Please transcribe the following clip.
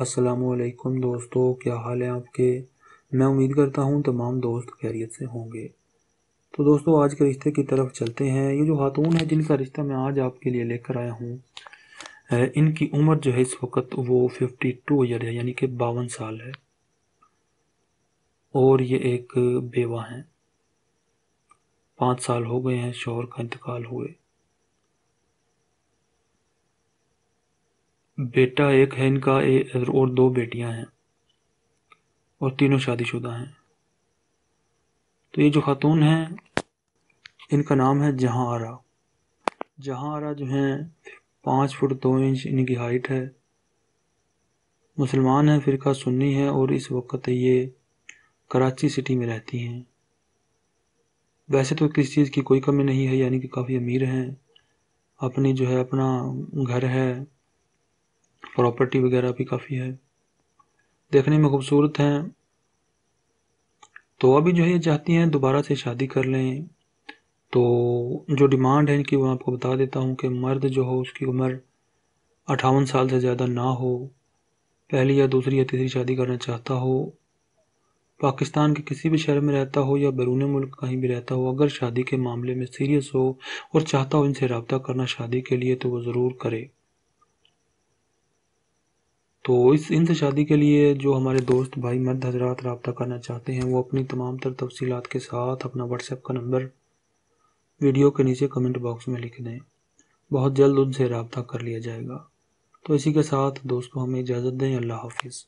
असलकम दोस्तों क्या हाल है आपके मैं उम्मीद करता हूँ तमाम दोस्त खैरियत से होंगे तो दोस्तों आज के रिश्ते की तरफ चलते हैं ये जो खातून है जिनका रिश्ता मैं आज आपके लिए लेकर आया हूँ इनकी उम्र जो है इस वक्त वो फिफ्टी टू ईयर है यानी कि बावन साल है और ये एक बेवा हैं पाँच साल हो गए हैं शोहर का इंतकाल हुए बेटा एक है इनका और दो बेटियां हैं और तीनों शादीशुदा हैं तो ये जो खातून हैं इनका नाम है जहाँ आरा जहाँ आरा जो हैं पाँच फुट दो इंच इनकी हाइट है मुसलमान हैं फिर सुन्नी है और इस वक्त ये कराची सिटी में रहती हैं वैसे तो किसी चीज़ की कोई कमी नहीं है यानी कि काफ़ी अमीर हैं अपनी जो है अपना घर है प्रॉपर्टी वगैरह भी काफ़ी है देखने में खूबसूरत हैं तो अभी जो है ये चाहती हैं दोबारा से शादी कर लें तो जो डिमांड है इनकी वो आपको बता देता हूँ कि मर्द जो हो उसकी उम्र अट्ठावन साल से ज़्यादा ना हो पहली या दूसरी या तीसरी शादी करना चाहता हो पाकिस्तान के किसी भी शहर में रहता हो या बैरून मुल्क कहीं भी रहता हो अगर शादी के मामले में सीरियस हो और चाहता हो इनसे रबता करना शादी के लिए तो वो ज़रूर करे तो इस इनसे शादी के लिए जो हमारे दोस्त भाई मर्द हजरात रबता करना चाहते हैं वो अपनी तमाम तर तफसीत के साथ अपना व्हाट्सएप का नंबर वीडियो के नीचे कमेंट बॉक्स में लिख दें बहुत जल्द उनसे रबता कर लिया जाएगा तो इसी के साथ दोस्तों हमें इजाज़त दें अल्लाह हाफिज़